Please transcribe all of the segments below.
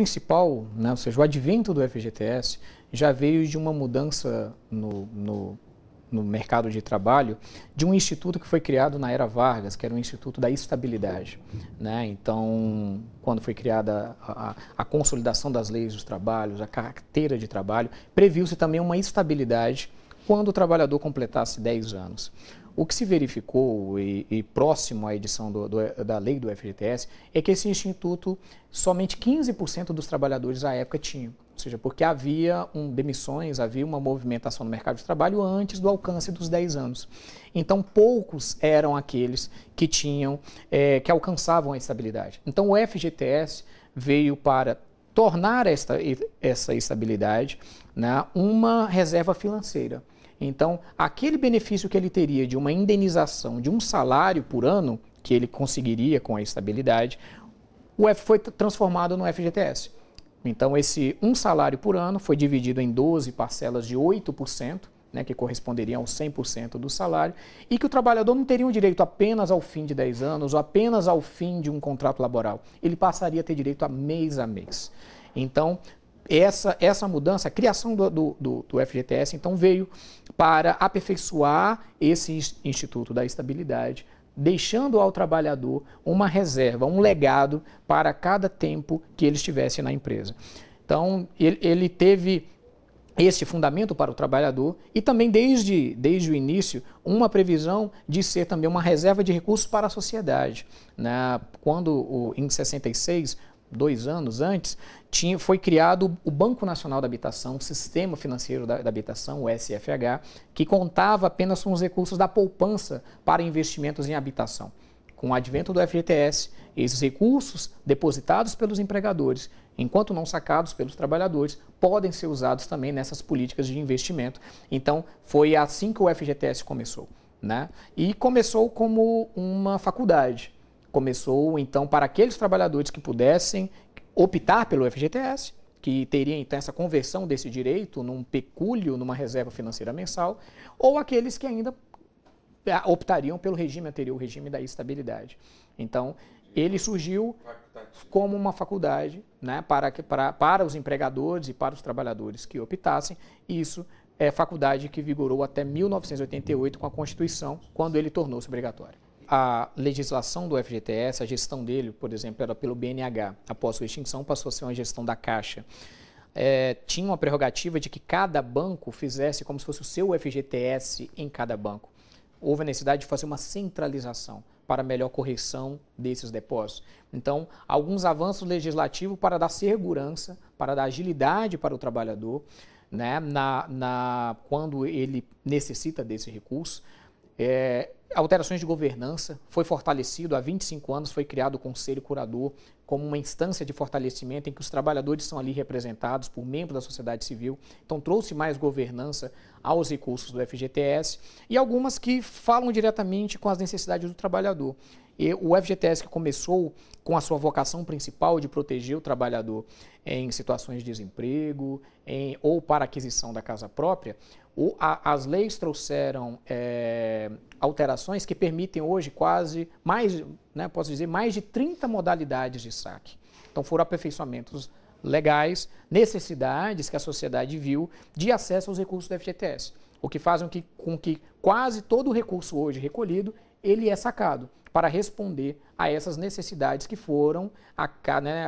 principal, né, ou seja, o advento do FGTS já veio de uma mudança no, no, no, mercado de trabalho de um instituto que foi criado na era Vargas, que era o Instituto da Estabilidade. Né? Então, quando foi criada a, a, a consolidação das leis dos trabalhos, a carteira de trabalho, previu-se também uma estabilidade quando o trabalhador completasse 10 anos. O que se verificou, e, e próximo à edição do, do, da lei do FGTS, é que esse instituto, somente 15% dos trabalhadores à época tinham. Ou seja, porque havia um, demissões, havia uma movimentação no mercado de trabalho antes do alcance dos 10 anos. Então, poucos eram aqueles que tinham, é, que alcançavam a estabilidade. Então, o FGTS veio para tornar esta, essa estabilidade né, uma reserva financeira. Então, aquele benefício que ele teria de uma indenização de um salário por ano, que ele conseguiria com a estabilidade, o F foi transformado no FGTS. Então, esse um salário por ano foi dividido em 12 parcelas de 8% né, que corresponderia a 100% do salário, e que o trabalhador não teria um direito apenas ao fim de 10 anos ou apenas ao fim de um contrato laboral. Ele passaria a ter direito a mês a mês. Então, essa, essa mudança, a criação do, do, do, do FGTS, então, veio para aperfeiçoar esse Instituto da Estabilidade, deixando ao trabalhador uma reserva, um legado para cada tempo que ele estivesse na empresa. Então, ele, ele teve este fundamento para o trabalhador e também desde, desde o início uma previsão de ser também uma reserva de recursos para a sociedade. Né? Quando em 66 dois anos antes, tinha, foi criado o Banco Nacional da Habitação, o Sistema Financeiro da, da, Habitação, o SFH, que contava apenas com os recursos da poupança para investimentos em habitação. Com o advento do FGTS, esses recursos depositados pelos empregadores enquanto não sacados pelos trabalhadores, podem ser usados também nessas políticas de investimento. Então, foi assim que o FGTS começou. Né? E começou como uma faculdade. Começou, então, para aqueles trabalhadores que pudessem optar pelo FGTS, que teria então essa conversão desse direito num pecúlio, numa reserva financeira mensal, ou aqueles que ainda é, optariam pelo regime anterior, o regime da estabilidade. Então, ele surgiu como uma faculdade né, para, para, para os empregadores e para os trabalhadores que optassem. Isso é faculdade que vigorou até 1988 com a Constituição, quando ele tornou-se obrigatório. A legislação do FGTS, a gestão dele, por exemplo, era pelo BNH. Após sua extinção, passou a ser uma gestão da Caixa. É, tinha uma prerrogativa de que cada banco fizesse como se fosse o seu FGTS em cada banco. Houve a necessidade de fazer uma centralização para melhor correção desses depósitos. Então, alguns avanços legislativos para dar segurança, para dar agilidade para o trabalhador, né, na, na, quando ele necessita desse recurso, é, alterações de governança, foi fortalecido, há 25 anos foi criado o Conselho Curador como uma instância de fortalecimento em que os trabalhadores são ali representados por membros da sociedade civil. Então trouxe mais governança aos recursos do FGTS e algumas que falam diretamente com as necessidades do trabalhador. E o FGTS que começou com a sua vocação principal de proteger o trabalhador em situações de desemprego em, ou para aquisição da casa própria, o, a, as leis trouxeram é, alterações que permitem hoje quase mais, né, posso dizer, mais de 30 modalidades de saque. Então foram aperfeiçoamentos legais, necessidades que a sociedade viu de acesso aos recursos do FGTS, o que faz com que, com que quase todo o recurso hoje recolhido ele é sacado para responder a essas necessidades que foram a, né,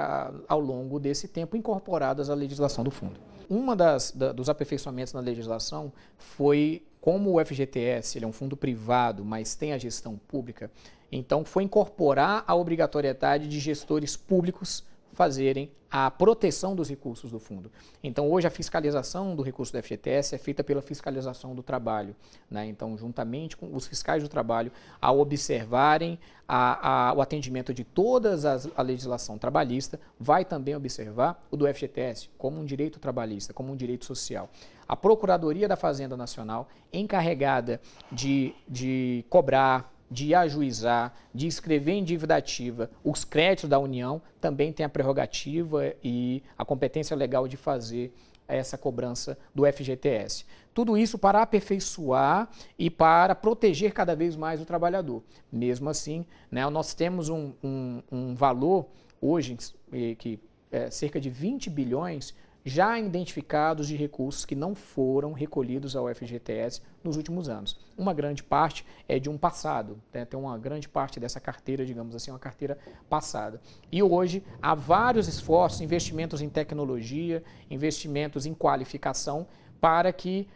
ao longo desse tempo incorporadas à legislação do fundo. Uma das da, dos aperfeiçoamentos na legislação foi como o FGTS ele é um fundo privado, mas tem a gestão pública, então foi incorporar a obrigatoriedade de gestores públicos fazerem a proteção dos recursos do fundo. Então, hoje, a fiscalização do recurso do FGTS é feita pela fiscalização do trabalho. Né? Então, juntamente com os fiscais do trabalho, ao observarem a, a, o atendimento de toda a legislação trabalhista, vai também observar o do FGTS como um direito trabalhista, como um direito social. A Procuradoria da Fazenda Nacional, encarregada de, de cobrar, de ajuizar, de escrever em dívida ativa os créditos da União, também tem a prerrogativa e a competência legal de fazer essa cobrança do FGTS. Tudo isso para aperfeiçoar e para proteger cada vez mais o trabalhador. Mesmo assim, né, nós temos um, um, um valor hoje eh, que é cerca de 20 bilhões já identificados de recursos que não foram recolhidos ao FGTS nos últimos anos. Uma grande parte é de um passado, né? tem uma grande parte dessa carteira, digamos assim, uma carteira passada. E hoje há vários esforços, investimentos em tecnologia, investimentos em qualificação, para que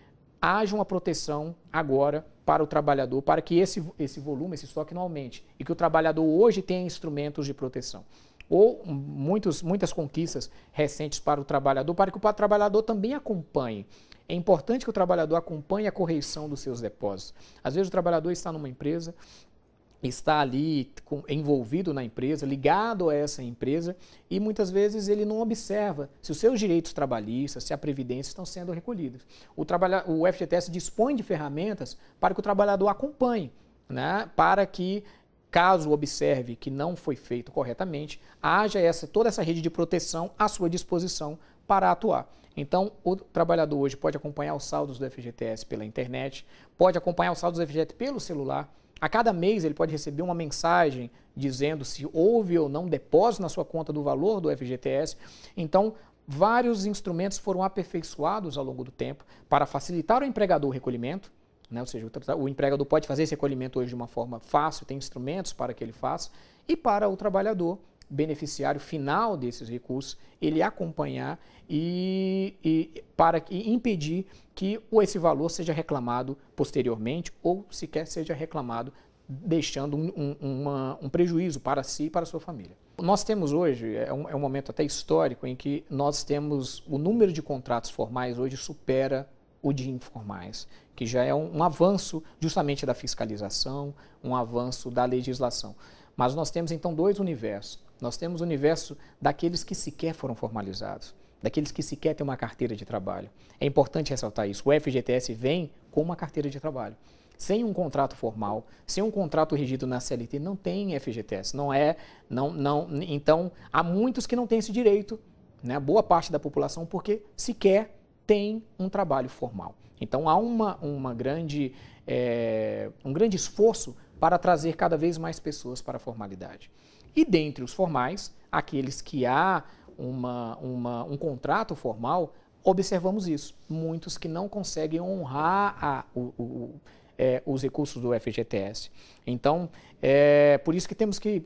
haja uma proteção agora para o trabalhador, para que esse, esse volume, esse estoque não aumente e que o trabalhador hoje tenha instrumentos de proteção ou muitos, muitas conquistas recentes para o trabalhador, para que o trabalhador também acompanhe. É importante que o trabalhador acompanhe a correção dos seus depósitos. Às vezes o trabalhador está numa empresa, está ali envolvido na empresa, ligado a essa empresa, e muitas vezes ele não observa se os seus direitos trabalhistas, se a previdência estão sendo recolhidos. O, o FGTS dispõe de ferramentas para que o trabalhador acompanhe, né, para que caso observe que não foi feito corretamente, haja essa, toda essa rede de proteção à sua disposição para atuar. Então, o trabalhador hoje pode acompanhar os saldos do FGTS pela internet, pode acompanhar os saldos do FGTS pelo celular. A cada mês ele pode receber uma mensagem dizendo se houve ou não depósito na sua conta do valor do FGTS. Então, vários instrumentos foram aperfeiçoados ao longo do tempo para facilitar o empregador o recolhimento, né? Ou seja, o, o empregador pode fazer esse recolhimento hoje de uma forma fácil, tem instrumentos para que ele faça, e para o trabalhador, beneficiário final desses recursos, ele acompanhar e, e para e impedir que esse valor seja reclamado posteriormente ou sequer seja reclamado deixando um, um, uma, um, prejuízo para si e para a sua família. Nós temos hoje, é um, é um, momento até histórico, em que nós temos o número de contratos formais hoje supera o de informais, que já é um, um avanço justamente da fiscalização, um avanço da legislação. Mas nós temos então dois universos. Nós temos o universo daqueles que sequer foram formalizados, daqueles que sequer têm uma carteira de trabalho. É importante ressaltar isso. O FGTS vem com uma carteira de trabalho. Sem um contrato formal, sem um contrato regido na CLT, não tem FGTS, não é, não, não. Então, há muitos que não têm esse direito, né? Boa parte da população porque sequer tem um trabalho formal. Então há uma, uma grande, é, um grande esforço para trazer cada vez mais pessoas para a formalidade. E dentre os formais, aqueles que há uma, uma, um contrato formal, observamos isso. Muitos que não conseguem honrar a, o, o, é, os recursos do FGTS. Então, é por isso que temos que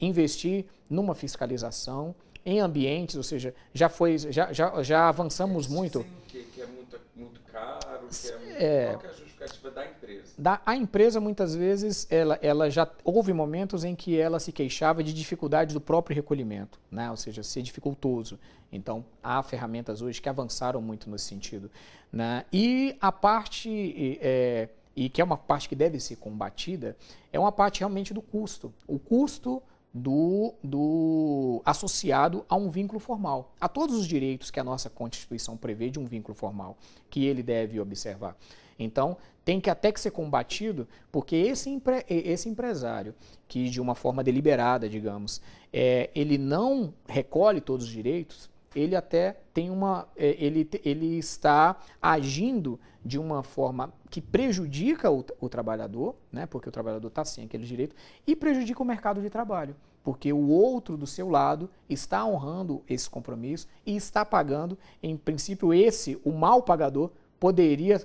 investir numa fiscalização em ambientes, ou seja, já foi, já, já, já avançamos é, muito. Sim, que, que, é muito, muito caro, que é muito, é, qual é a justificativa da empresa? Da, a empresa, muitas vezes, ela, ela já houve momentos em que ela se queixava de dificuldades do próprio recolhimento, né? ou seja, ser dificultoso. Então, há ferramentas hoje que avançaram muito nesse sentido. Né? E a parte... É, e que é uma parte que deve ser combatida, é uma parte realmente do custo. O custo do, do associado a um vínculo formal, a todos os direitos que a nossa Constituição prevê de um vínculo formal, que ele deve observar. Então, tem que até que ser combatido, porque esse, empre, esse empresário, que de uma forma deliberada, digamos, é, ele não recolhe todos os direitos, ele até tem uma. É, ele, ele está agindo de uma forma que prejudica o, o trabalhador, né, porque o trabalhador está sem aquele direito, e prejudica o mercado de trabalho porque o outro do seu lado está honrando esse compromisso e está pagando. Em princípio, esse, o mal pagador, poderia,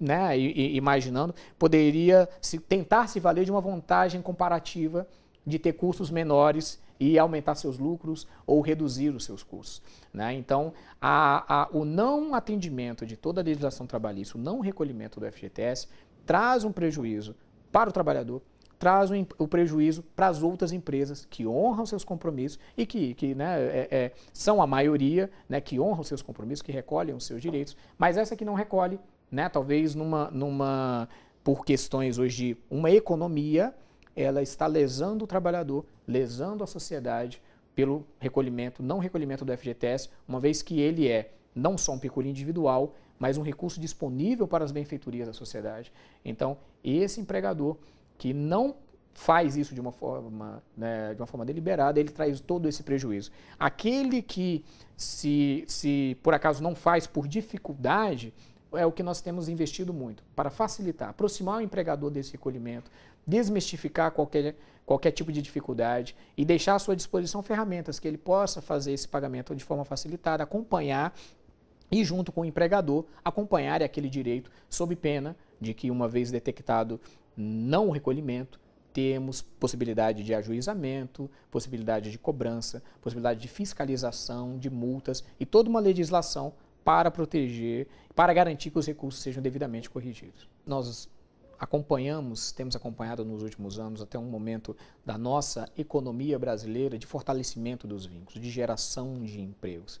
né, imaginando, poderia se, tentar se valer de uma vantagem comparativa de ter custos menores e aumentar seus lucros ou reduzir os seus custos. Né? Então, a, a, o não atendimento de toda a legislação trabalhista, o não recolhimento do FGTS, traz um prejuízo para o trabalhador, traz o, o prejuízo para as outras empresas que honram seus compromissos e que, que né, é, é, são a maioria, né, que honram seus compromissos, que recolhem os seus direitos, mas essa que não recolhe, né, talvez numa, numa, por questões hoje de uma economia, ela está lesando o trabalhador, lesando a sociedade pelo recolhimento, não recolhimento do FGTS, uma vez que ele é não só um pecúlio individual, mas um recurso disponível para as benfeitorias da sociedade. Então, esse empregador que não faz isso de uma forma, né, de uma forma deliberada, ele traz todo esse prejuízo. Aquele que se, se por acaso não faz por dificuldade, é o que nós temos investido muito para facilitar, aproximar o empregador desse recolhimento, desmistificar qualquer, qualquer tipo de dificuldade e deixar à sua disposição ferramentas que ele possa fazer esse pagamento de forma facilitada, acompanhar e, junto com o empregador, acompanhar aquele direito sob pena de que, uma vez detectado não recolhimento, temos possibilidade de ajuizamento, possibilidade de cobrança, possibilidade de fiscalização, de multas e toda uma legislação para proteger, para garantir que os recursos sejam devidamente corrigidos. Nós acompanhamos, temos acompanhado nos últimos anos até um momento da nossa economia brasileira de fortalecimento dos vínculos, de geração de empregos.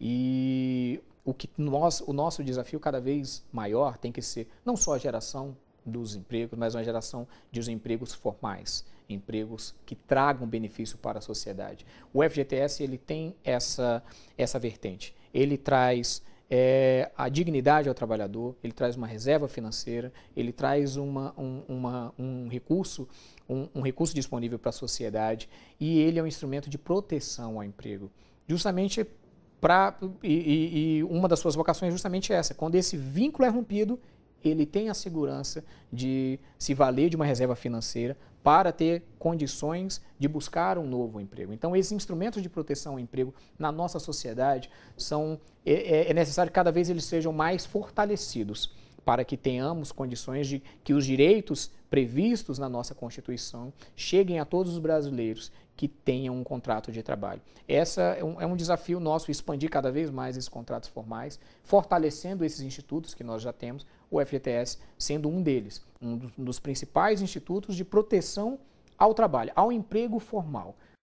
E o que nós, o nosso desafio cada vez maior tem que ser não só a geração dos empregos, mas uma geração de empregos formais, empregos que tragam benefício para a sociedade. O FGTS ele tem essa, essa vertente. Ele traz é, a dignidade ao trabalhador, ele traz uma reserva financeira, ele traz uma, um, uma, um recurso um, um recurso disponível para a sociedade e ele é um instrumento de proteção ao emprego. Justamente Pra, e, e, uma das suas vocações é justamente essa. Quando esse vínculo é rompido, ele tem a segurança de se valer de uma reserva financeira para ter condições de buscar um novo emprego. Então, esses instrumentos de proteção ao emprego na nossa sociedade são é, é, é necessário que cada vez eles sejam mais fortalecidos para que tenhamos condições de que os direitos previstos na nossa Constituição cheguem a todos os brasileiros que tenham um contrato de trabalho. Essa é um, é um desafio nosso expandir cada vez mais esses contratos formais, fortalecendo esses institutos que nós já temos, o FGTS sendo um deles, um dos principais institutos de proteção ao trabalho, ao emprego formal.